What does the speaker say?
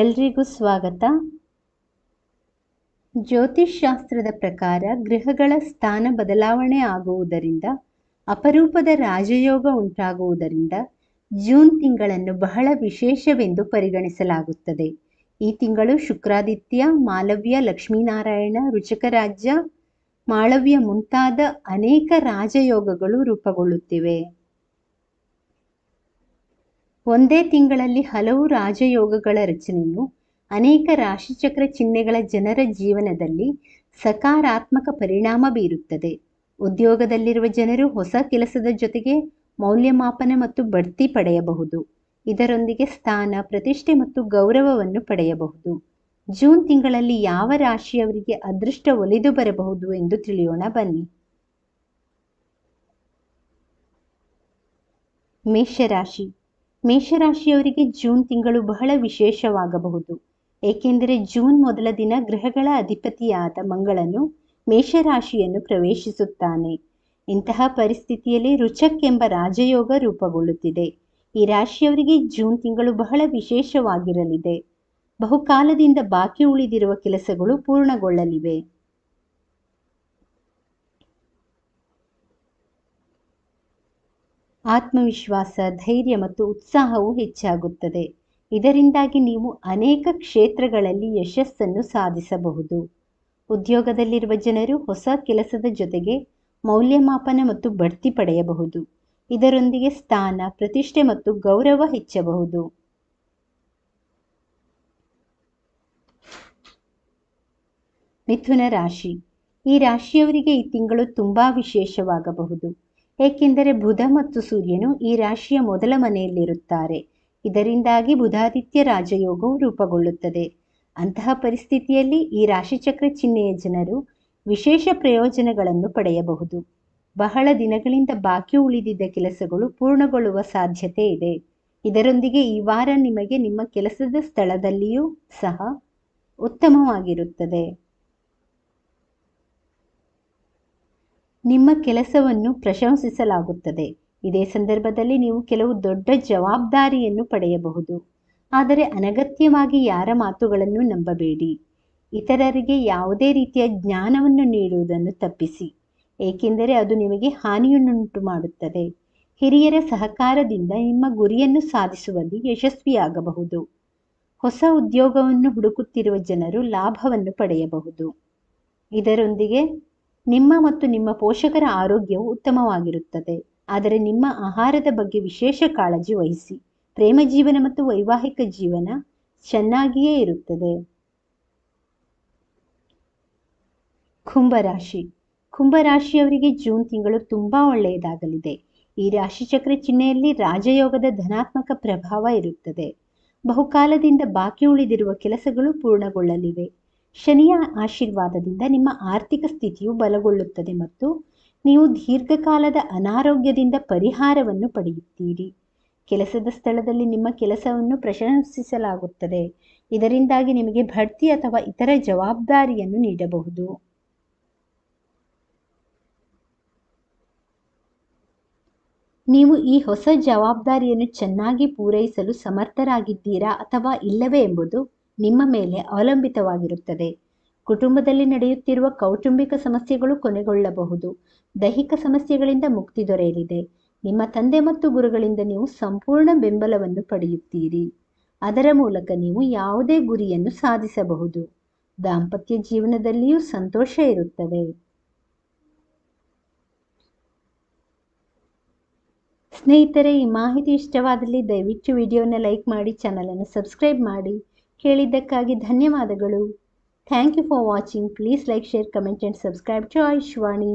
ಎಲ್ರಿಗೂ ಸ್ವಾಗತ ಶಾಸ್ತ್ರದ ಪ್ರಕಾರ ಗ್ರಹಗಳ ಸ್ಥಾನ ಬದಲಾವಣೆ ಆಗುವುದರಿಂದ ಅಪರೂಪದ ರಾಜಯೋಗ ಉಂಟಾಗುವುದರಿಂದ ಜೂನ್ ತಿಂಗಳನ್ನು ಬಹಳ ವಿಶೇಷವೆಂದು ಪರಿಗಣಿಸಲಾಗುತ್ತದೆ ಈ ತಿಂಗಳು ಶುಕ್ರಾದಿತ್ಯ ಮಾಲವ್ಯ ಲಕ್ಷ್ಮೀನಾರಾಯಣ ರುಚಕ ರಾಜ್ಯ ಮಾಳವ್ಯ ಮುಂತಾದ ಅನೇಕ ರಾಜಯೋಗಗಳು ರೂಪುಗೊಳ್ಳುತ್ತಿವೆ ಒಂದೇ ತಿಂಗಳಲ್ಲಿ ಹಲವು ರಾಜಯೋಗಗಳ ರಚನೆಯು ಅನೇಕ ರಾಶಿಚಕ್ರ ಚಿಹ್ನೆಗಳ ಜನರ ಜೀವನದಲ್ಲಿ ಸಕಾರಾತ್ಮಕ ಪರಿಣಾಮ ಬೀರುತ್ತದೆ ಉದ್ಯೋಗದಲ್ಲಿರುವ ಜನರು ಹೊಸ ಕೆಲಸದ ಜೊತೆಗೆ ಮೌಲ್ಯಮಾಪನ ಮತ್ತು ಬಡ್ತಿ ಪಡೆಯಬಹುದು ಇದರೊಂದಿಗೆ ಸ್ಥಾನ ಪ್ರತಿಷ್ಠೆ ಮತ್ತು ಗೌರವವನ್ನು ಪಡೆಯಬಹುದು ಜೂನ್ ತಿಂಗಳಲ್ಲಿ ಯಾವ ರಾಶಿಯವರಿಗೆ ಅದೃಷ್ಟ ಒಲಿದು ಬರಬಹುದು ಎಂದು ತಿಳಿಯೋಣ ಬನ್ನಿ ಮೇಷರಾಶಿ ಮೇಷರಾಶಿಯವರಿಗೆ ಜೂನ್ ತಿಂಗಳು ಬಹಳ ವಿಶೇಷವಾಗಬಹುದು ಏಕೆಂದರೆ ಜೂನ್ ಮೊದಲ ದಿನ ಗ್ರಹಗಳ ಅಧಿಪತಿಯಾದ ಮಂಗಳನು ಮೇಷರಾಶಿಯನ್ನು ಪ್ರವೇಶಿಸುತ್ತಾನೆ ಇಂತಹ ಪರಿಸ್ಥಿತಿಯಲ್ಲಿ ರುಚಕ್ ಎಂಬ ರಾಜಯೋಗ ರೂಪುಗೊಳ್ಳುತ್ತಿದೆ ಈ ರಾಶಿಯವರಿಗೆ ಜೂನ್ ತಿಂಗಳು ಬಹಳ ವಿಶೇಷವಾಗಿರಲಿದೆ ಬಹುಕಾಲದಿಂದ ಬಾಕಿ ಉಳಿದಿರುವ ಕೆಲಸಗಳು ಪೂರ್ಣಗೊಳ್ಳಲಿವೆ ಆತ್ಮವಿಶ್ವಾಸ ಧೈರ್ಯ ಮತ್ತು ಉತ್ಸಾಹವು ಹೆಚ್ಚಾಗುತ್ತದೆ ಇದರಿಂದಾಗಿ ನೀವು ಅನೇಕ ಕ್ಷೇತ್ರಗಳಲ್ಲಿ ಯಶಸ್ಸನ್ನು ಸಾಧಿಸಬಹುದು ಉದ್ಯೋಗದಲ್ಲಿರುವ ಜನರು ಹೊಸ ಕೆಲಸದ ಜೊತೆಗೆ ಮೌಲ್ಯಮಾಪನ ಮತ್ತು ಬಡ್ತಿ ಪಡೆಯಬಹುದು ಇದರೊಂದಿಗೆ ಸ್ಥಾನ ಪ್ರತಿಷ್ಠೆ ಮತ್ತು ಗೌರವ ಹೆಚ್ಚಬಹುದು ಮಿಥುನ ರಾಶಿ ಈ ರಾಶಿಯವರಿಗೆ ಈ ತಿಂಗಳು ತುಂಬಾ ವಿಶೇಷವಾಗಬಹುದು ಏಕೆಂದರೆ ಬುಧ ಮತ್ತು ಸೂರ್ಯನು ಈ ರಾಶಿಯ ಮೊದಲ ಮನೆಯಲ್ಲಿರುತ್ತಾರೆ ಇದರಿಂದಾಗಿ ಬುಧಾದಿತ್ಯ ರಾಜಯೋಗವು ರೂಪುಗೊಳ್ಳುತ್ತದೆ ಅಂತಹ ಪರಿಸ್ಥಿತಿಯಲ್ಲಿ ಈ ರಾಶಿಚಕ್ರ ಚಿಹ್ನೆಯ ಜನರು ವಿಶೇಷ ಪ್ರಯೋಜನಗಳನ್ನು ಪಡೆಯಬಹುದು ಬಹಳ ದಿನಗಳಿಂದ ಬಾಕಿ ಉಳಿದಿದ್ದ ಕೆಲಸಗಳು ಪೂರ್ಣಗೊಳ್ಳುವ ಸಾಧ್ಯತೆ ಇದೆ ಇದರೊಂದಿಗೆ ಈ ವಾರ ನಿಮಗೆ ನಿಮ್ಮ ಕೆಲಸದ ಸ್ಥಳದಲ್ಲಿಯೂ ಸಹ ಉತ್ತಮವಾಗಿರುತ್ತದೆ ನಿಮ್ಮ ಕೆಲಸವನ್ನು ಪ್ರಶಂಸಿಸಲಾಗುತ್ತದೆ ಇದೇ ಸಂದರ್ಭದಲ್ಲಿ ನೀವು ಕೆಲವು ದೊಡ್ಡ ಜವಾಬ್ದಾರಿಯನ್ನು ಪಡೆಯಬಹುದು ಆದರೆ ಅನಗತ್ಯವಾಗಿ ಯಾರ ಮಾತುಗಳನ್ನು ನಂಬಬೇಡಿ ಇತರರಿಗೆ ಯಾವುದೇ ರೀತಿಯ ಜ್ಞಾನವನ್ನು ನೀಡುವುದನ್ನು ತಪ್ಪಿಸಿ ಏಕೆಂದರೆ ಅದು ನಿಮಗೆ ಹಾನಿಯನ್ನುಂಟು ಮಾಡುತ್ತದೆ ಹಿರಿಯರ ಸಹಕಾರದಿಂದ ನಿಮ್ಮ ಗುರಿಯನ್ನು ಸಾಧಿಸುವಲ್ಲಿ ಯಶಸ್ವಿಯಾಗಬಹುದು ಹೊಸ ಉದ್ಯೋಗವನ್ನು ಹುಡುಕುತ್ತಿರುವ ಜನರು ಲಾಭವನ್ನು ಪಡೆಯಬಹುದು ಇದರೊಂದಿಗೆ ನಿಮ್ಮ ಮತ್ತು ನಿಮ್ಮ ಪೋಷಕರ ಆರೋಗ್ಯವು ಉತ್ತಮವಾಗಿರುತ್ತದೆ ಆದರೆ ನಿಮ್ಮ ಆಹಾರದ ಬಗ್ಗೆ ವಿಶೇಷ ಕಾಳಜಿ ವಹಿಸಿ ಪ್ರೇಮ ಜೀವನ ಮತ್ತು ವೈವಾಹಿಕ ಜೀವನ ಚೆನ್ನಾಗಿಯೇ ಇರುತ್ತದೆ ಕುಂಭರಾಶಿ ಕುಂಭರಾಶಿಯವರಿಗೆ ಜೂನ್ ತಿಂಗಳು ತುಂಬಾ ಒಳ್ಳೆಯದಾಗಲಿದೆ ಈ ರಾಶಿಚಕ್ರ ಚಿಹ್ನೆಯಲ್ಲಿ ರಾಜಯೋಗದ ಧನಾತ್ಮಕ ಪ್ರಭಾವ ಇರುತ್ತದೆ ಬಹುಕಾಲದಿಂದ ಬಾಕಿ ಉಳಿದಿರುವ ಕೆಲಸಗಳು ಪೂರ್ಣಗೊಳ್ಳಲಿವೆ ಶನಿಯ ಆಶೀರ್ವಾದದಿಂದ ನಿಮ್ಮ ಆರ್ಥಿಕ ಸ್ಥಿತಿಯು ಬಲಗೊಳ್ಳುತ್ತದೆ ಮತ್ತು ನೀವು ದೀರ್ಘಕಾಲದ ಅನಾರೋಗ್ಯದಿಂದ ಪರಿಹಾರವನ್ನು ಪಡೆಯುತ್ತೀರಿ ಕೆಲಸದ ಸ್ಥಳದಲ್ಲಿ ನಿಮ್ಮ ಕೆಲಸವನ್ನು ಪ್ರಶಂಸಿಸಲಾಗುತ್ತದೆ ಇದರಿಂದಾಗಿ ನಿಮಗೆ ಬಡ್ತಿ ಅಥವಾ ಇತರ ಜವಾಬ್ದಾರಿಯನ್ನು ನೀಡಬಹುದು ನೀವು ಈ ಹೊಸ ಜವಾಬ್ದಾರಿಯನ್ನು ಚೆನ್ನಾಗಿ ಪೂರೈಸಲು ಸಮರ್ಥರಾಗಿದ್ದೀರಾ ಅಥವಾ ಇಲ್ಲವೇ ಎಂಬುದು ನಿಮ್ಮ ಮೇಲೆ ಅವಲಂಬಿತವಾಗಿರುತ್ತದೆ ಕುಟುಂಬದಲ್ಲಿ ನಡೆಯುತ್ತಿರುವ ಕೌಟುಂಬಿಕ ಸಮಸ್ಯೆಗಳು ಕೊನೆಗೊಳ್ಳಬಹುದು ದೈಹಿಕ ಸಮಸ್ಯೆಗಳಿಂದ ಮುಕ್ತಿ ದೊರೆಯಲಿದೆ ನಿಮ್ಮ ತಂದೆ ಮತ್ತು ಗುರುಗಳಿಂದ ನೀವು ಸಂಪೂರ್ಣ ಬೆಂಬಲವನ್ನು ಪಡೆಯುತ್ತೀರಿ ಅದರ ಮೂಲಕ ನೀವು ಯಾವುದೇ ಗುರಿಯನ್ನು ಸಾಧಿಸಬಹುದು ದಾಂಪತ್ಯ ಜೀವನದಲ್ಲಿಯೂ ಸಂತೋಷ ಇರುತ್ತದೆ ಸ್ನೇಹಿತರೆ ಈ ಮಾಹಿತಿ ಇಷ್ಟವಾದಲ್ಲಿ ದಯವಿಟ್ಟು ವಿಡಿಯೋನ ಲೈಕ್ ಮಾಡಿ ಚಾನಲನ್ನು ಸಬ್ಸ್ಕ್ರೈಬ್ ಮಾಡಿ ಕೇಳಿದ್ದಕ್ಕಾಗಿ ಧನ್ಯವಾದಗಳು thank you for watching please like share comment and subscribe to ಆಯುಷ್ವಾಣಿ